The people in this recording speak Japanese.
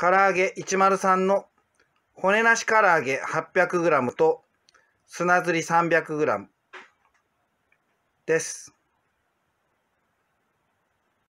唐揚げ103の骨なし唐揚げ 800g と砂ずり 300g です。